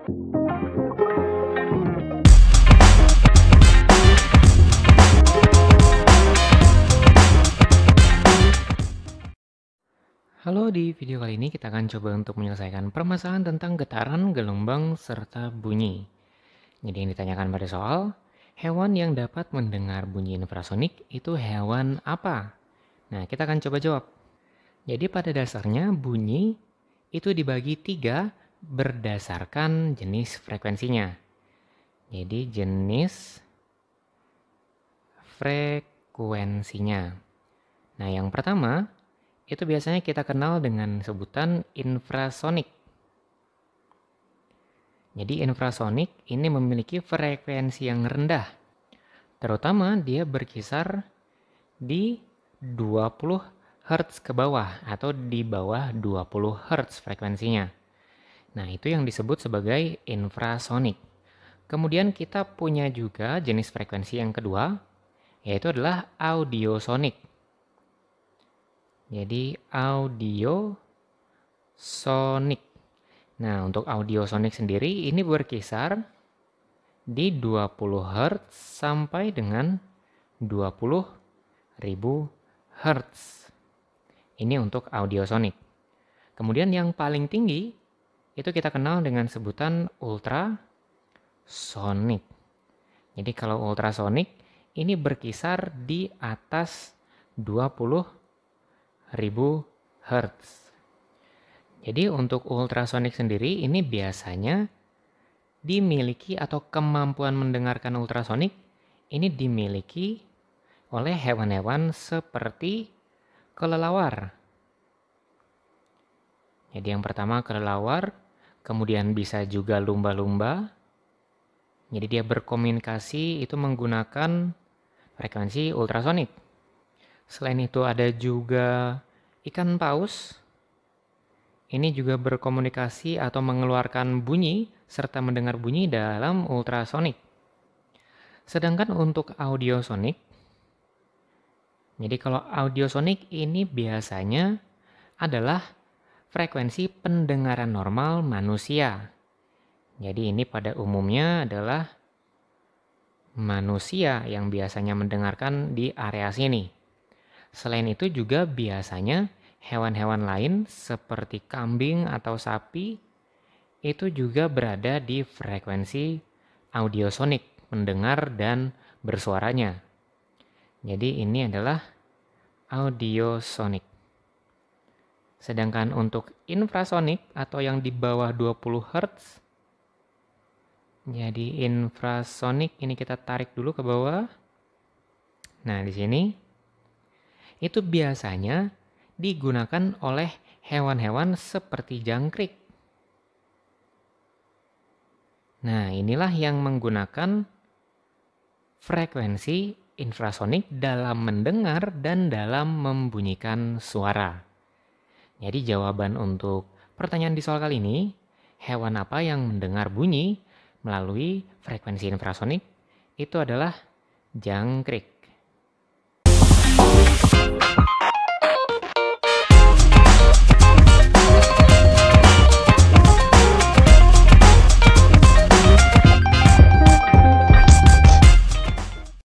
Halo, di video kali ini kita akan coba untuk menyelesaikan permasalahan tentang getaran, gelombang, serta bunyi. Jadi yang ditanyakan pada soal, hewan yang dapat mendengar bunyi infrasonik itu hewan apa? Nah, kita akan coba jawab. Jadi pada dasarnya bunyi itu dibagi tiga berdasarkan jenis frekuensinya. Jadi jenis frekuensinya. Nah, yang pertama itu biasanya kita kenal dengan sebutan infrasonik. Jadi infrasonik ini memiliki frekuensi yang rendah. Terutama dia berkisar di 20 Hz ke bawah atau di bawah 20 Hz frekuensinya. Nah, itu yang disebut sebagai infrasonik. Kemudian kita punya juga jenis frekuensi yang kedua, yaitu adalah audiosonik. Jadi audiosonik. Nah, untuk audiosonik sendiri ini berkisar di 20 Hz sampai dengan 20.000 Hz. Ini untuk audiosonik. Kemudian yang paling tinggi itu kita kenal dengan sebutan ultrasonik. Jadi kalau ultrasonik ini berkisar di atas ribu hertz. Jadi untuk ultrasonik sendiri ini biasanya dimiliki atau kemampuan mendengarkan ultrasonik ini dimiliki oleh hewan-hewan seperti kelelawar. Jadi yang pertama kelelawar, kemudian bisa juga lumba-lumba. Jadi dia berkomunikasi itu menggunakan frekuensi ultrasonik. Selain itu ada juga ikan paus. Ini juga berkomunikasi atau mengeluarkan bunyi serta mendengar bunyi dalam ultrasonik. Sedangkan untuk audiosonik, jadi kalau audiosonik ini biasanya adalah frekuensi pendengaran normal manusia. Jadi ini pada umumnya adalah manusia yang biasanya mendengarkan di area sini. Selain itu juga biasanya hewan-hewan lain seperti kambing atau sapi itu juga berada di frekuensi audiosonik, mendengar dan bersuaranya. Jadi ini adalah audiosonik. Sedangkan untuk infrasonik atau yang di bawah 20 Hz jadi infrasonik ini kita tarik dulu ke bawah. Nah, di sini itu biasanya digunakan oleh hewan-hewan seperti jangkrik. Nah, inilah yang menggunakan frekuensi infrasonik dalam mendengar dan dalam membunyikan suara. Jadi jawaban untuk pertanyaan di soal kali ini, hewan apa yang mendengar bunyi melalui frekuensi infrasonik? Itu adalah jangkrik.